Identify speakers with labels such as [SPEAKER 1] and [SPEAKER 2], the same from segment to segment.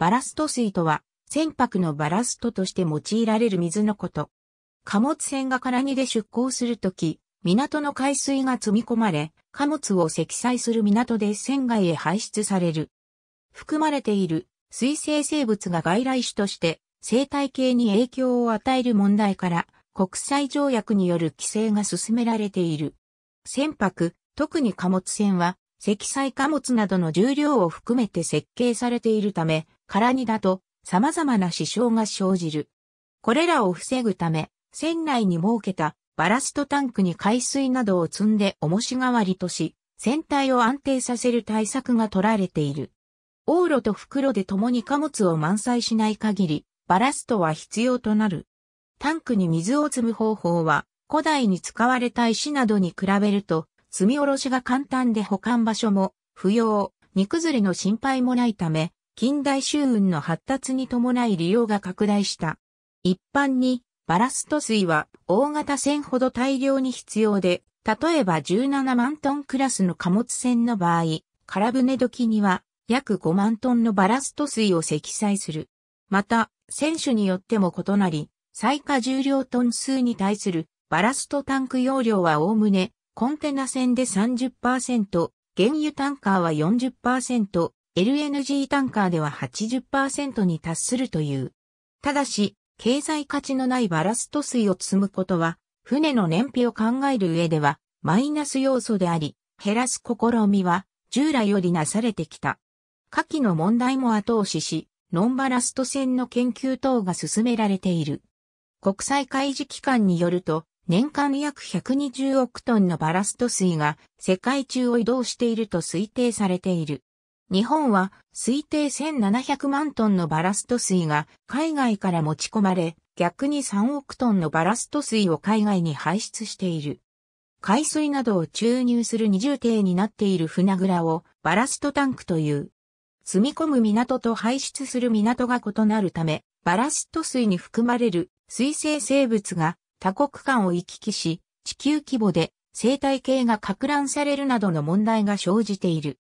[SPEAKER 1] バラスト水とは、船舶のバラストとして用いられる水のこと。貨物船が空荷で出港するとき、港の海水が積み込まれ、貨物を積載する港で船外へ排出される。含まれている水生生物が外来種として生態系に影響を与える問題から国際条約による規制が進められている。船舶、特に貨物船は積載貨物などの重量を含めて設計されているため、空にだと様々な支障が生じる。これらを防ぐため、船内に設けたバラストタンクに海水などを積んで重し代わりとし、船体を安定させる対策が取られている。往路と袋で共に貨物を満載しない限り、バラストは必要となる。タンクに水を積む方法は、古代に使われた石などに比べると、積み下ろしが簡単で保管場所も不要、荷崩れの心配もないため、近代周運の発達に伴い利用が拡大した。一般に、バラスト水は大型船ほど大量に必要で、例えば17万トンクラスの貨物船の場合、空船時には約5万トンのバラスト水を積載する。また、船種によっても異なり、最下重量トン数に対するバラストタンク容量はおおむね、コンテナ船で30%、原油タンカーは40%、LNG タンカーでは80%に達するという。ただし、経済価値のないバラスト水を積むことは、船の燃費を考える上では、マイナス要素であり、減らす試みは、従来よりなされてきた。下記の問題も後押しし、ノンバラスト船の研究等が進められている。国際開示機関によると、年間約120億トンのバラスト水が世界中を移動していると推定されている。日本は推定1700万トンのバラスト水が海外から持ち込まれ、逆に3億トンのバラスト水を海外に排出している。海水などを注入する二重艇になっている船倉をバラストタンクという。積み込む港と排出する港が異なるため、バラスト水に含まれる水生生物が多国間を行き来し、地球規模で生態系が拡乱されるなどの問題が生じている。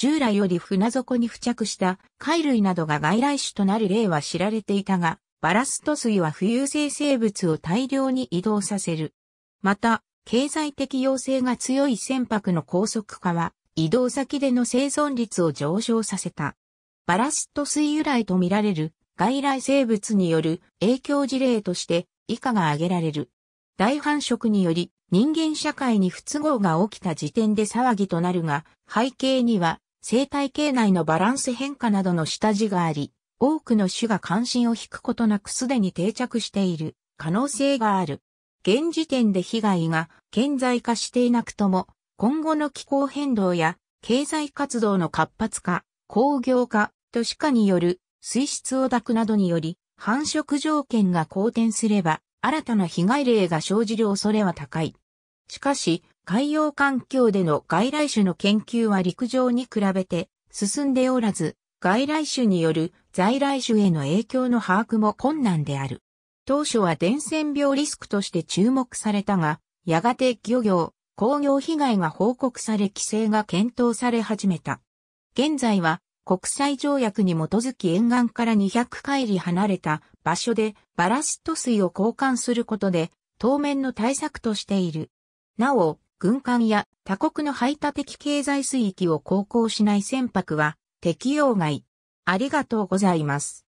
[SPEAKER 1] 従来より船底に付着した貝類などが外来種となる例は知られていたが、バラスト水は浮遊性生物を大量に移動させる。また、経済的要請が強い船舶の高速化は、移動先での生存率を上昇させた。バラスト水由来とみられる外来生物による影響事例として以下が挙げられる。大繁殖により人間社会に不都合が起きた時点で騒ぎとなるが、背景には生態系内のバランス変化などの下地があり、多くの種が関心を引くことなくすでに定着している可能性がある。現時点で被害が顕在化していなくとも、今後の気候変動や経済活動の活発化、工業化、都市化による水質汚濁などにより繁殖条件が好転すれば新たな被害例が生じる恐れは高い。しかし、海洋環境での外来種の研究は陸上に比べて進んでおらず、外来種による在来種への影響の把握も困難である。当初は伝染病リスクとして注目されたが、やがて漁業、工業被害が報告され規制が検討され始めた。現在は国際条約に基づき沿岸から200海里離れた場所でバラスト水を交換することで当面の対策としている。なお、軍艦や他国の排他的経済水域を航行しない船舶は適用外。ありがとうございます。